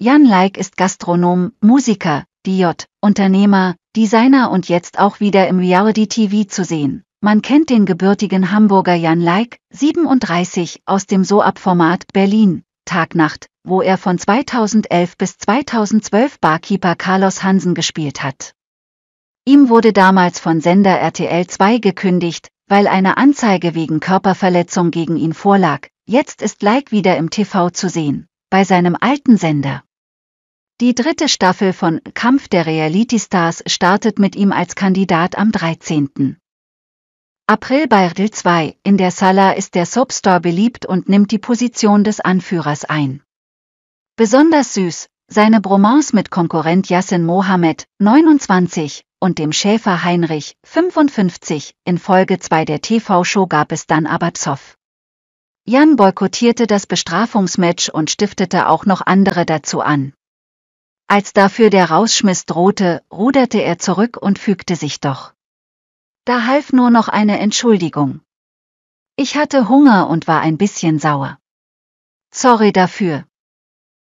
Jan Leik ist Gastronom, Musiker, DJ, Unternehmer, Designer und jetzt auch wieder im Reality TV zu sehen. Man kennt den gebürtigen Hamburger Jan Leik, 37, aus dem SOAP-Format Berlin, Tagnacht, wo er von 2011 bis 2012 Barkeeper Carlos Hansen gespielt hat. Ihm wurde damals von Sender RTL 2 gekündigt, weil eine Anzeige wegen Körperverletzung gegen ihn vorlag. Jetzt ist Leik wieder im TV zu sehen, bei seinem alten Sender. Die dritte Staffel von Kampf der Reality Stars startet mit ihm als Kandidat am 13. April bei RTL 2. In der Sala ist der Soapstar beliebt und nimmt die Position des Anführers ein. Besonders süß, seine Bromance mit Konkurrent Yassin Mohamed, 29, und dem Schäfer Heinrich, 55, in Folge 2 der TV-Show gab es dann aber Zoff. Jan boykottierte das Bestrafungsmatch und stiftete auch noch andere dazu an. Als dafür der Rauschmiss drohte, ruderte er zurück und fügte sich doch. Da half nur noch eine Entschuldigung. Ich hatte Hunger und war ein bisschen sauer. Sorry dafür.